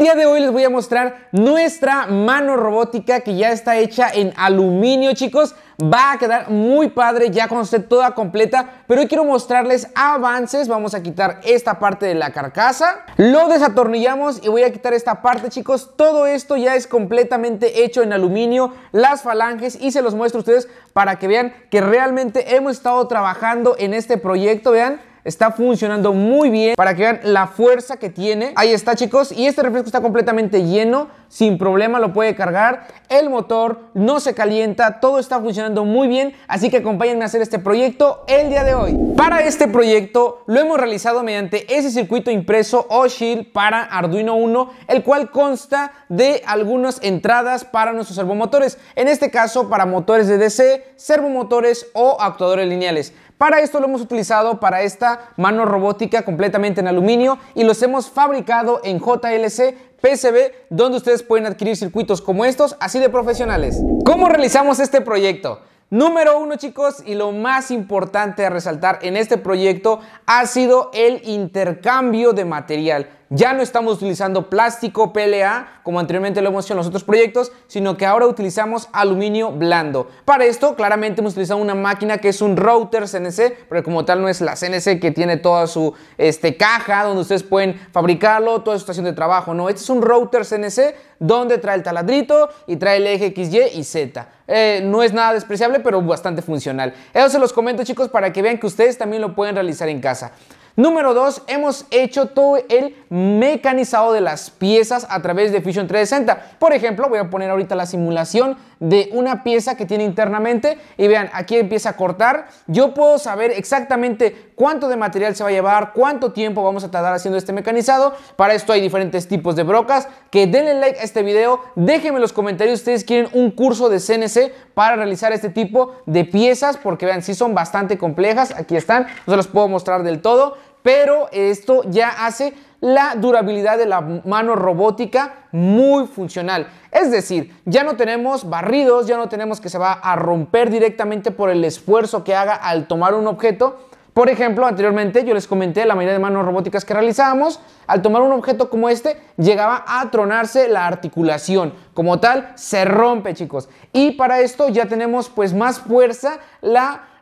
el día de hoy les voy a mostrar nuestra mano robótica que ya está hecha en aluminio, chicos. Va a quedar muy padre ya cuando esté toda completa, pero hoy quiero mostrarles avances. Vamos a quitar esta parte de la carcasa, lo desatornillamos y voy a quitar esta parte, chicos. Todo esto ya es completamente hecho en aluminio, las falanges y se los muestro a ustedes para que vean que realmente hemos estado trabajando en este proyecto, vean. Está funcionando muy bien para que vean la fuerza que tiene. Ahí está, chicos. Y este refresco está completamente lleno. Sin problema lo puede cargar. El motor no se calienta. Todo está funcionando muy bien. Así que acompáñenme a hacer este proyecto el día de hoy. Para este proyecto lo hemos realizado mediante ese circuito impreso O-Shield para Arduino 1, el cual consta de algunas entradas para nuestros servomotores. En este caso para motores de DC, servomotores o actuadores lineales. Para esto lo hemos utilizado para esta mano robótica completamente en aluminio y los hemos fabricado en JLC PCB, donde ustedes pueden adquirir circuitos como estos, así de profesionales. ¿Cómo realizamos este proyecto? Número uno chicos y lo más importante a resaltar en este proyecto ha sido el intercambio de material. Ya no estamos utilizando plástico PLA como anteriormente lo hemos hecho en los otros proyectos, sino que ahora utilizamos aluminio blando. Para esto claramente hemos utilizado una máquina que es un router CNC, pero como tal no es la CNC que tiene toda su este, caja donde ustedes pueden fabricarlo, toda su estación de trabajo, no, este es un router CNC donde trae el taladrito y trae el eje XY y Z. Eh, no es nada despreciable, pero bastante funcional. Eso se los comento chicos para que vean que ustedes también lo pueden realizar en casa. Número 2, hemos hecho todo el mecanizado de las piezas a través de Fusion 360. Por ejemplo, voy a poner ahorita la simulación de una pieza que tiene internamente y vean, aquí empieza a cortar. Yo puedo saber exactamente cuánto de material se va a llevar, cuánto tiempo vamos a tardar haciendo este mecanizado. Para esto hay diferentes tipos de brocas. Que denle like a este video, déjenme en los comentarios si ustedes quieren un curso de CNC para realizar este tipo de piezas porque vean, si sí son bastante complejas. Aquí están, no se los puedo mostrar del todo pero esto ya hace la durabilidad de la mano robótica muy funcional. Es decir, ya no tenemos barridos, ya no tenemos que se va a romper directamente por el esfuerzo que haga al tomar un objeto, por ejemplo, anteriormente yo les comenté la mayoría de manos robóticas que realizábamos, al tomar un objeto como este llegaba a tronarse la articulación, como tal se rompe chicos. Y para esto ya tenemos pues más fuerza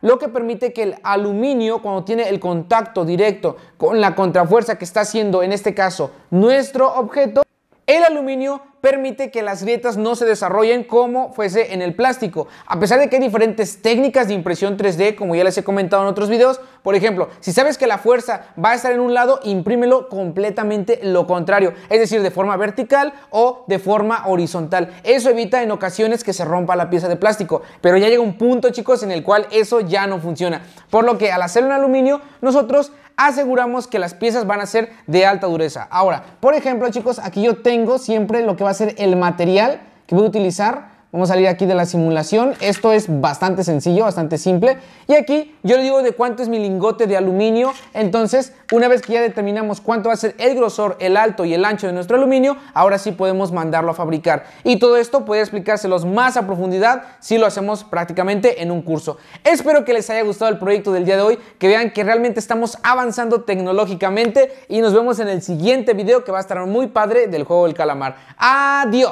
lo que permite que el aluminio, cuando tiene el contacto directo con la contrafuerza que está haciendo, en este caso, nuestro objeto, el aluminio permite que las grietas no se desarrollen como fuese en el plástico. A pesar de que hay diferentes técnicas de impresión 3D, como ya les he comentado en otros videos, por ejemplo, si sabes que la fuerza va a estar en un lado, imprímelo completamente lo contrario, es decir, de forma vertical o de forma horizontal. Eso evita en ocasiones que se rompa la pieza de plástico, pero ya llega un punto, chicos, en el cual eso ya no funciona. Por lo que al hacer un aluminio, nosotros aseguramos que las piezas van a ser de alta dureza. Ahora, por ejemplo, chicos, aquí yo tengo siempre lo que va a ser el material que voy a utilizar Vamos a salir aquí de la simulación. Esto es bastante sencillo, bastante simple. Y aquí yo le digo de cuánto es mi lingote de aluminio. Entonces, una vez que ya determinamos cuánto va a ser el grosor, el alto y el ancho de nuestro aluminio, ahora sí podemos mandarlo a fabricar. Y todo esto puede explicárselos más a profundidad si lo hacemos prácticamente en un curso. Espero que les haya gustado el proyecto del día de hoy, que vean que realmente estamos avanzando tecnológicamente y nos vemos en el siguiente video que va a estar muy padre del juego del calamar. Adiós.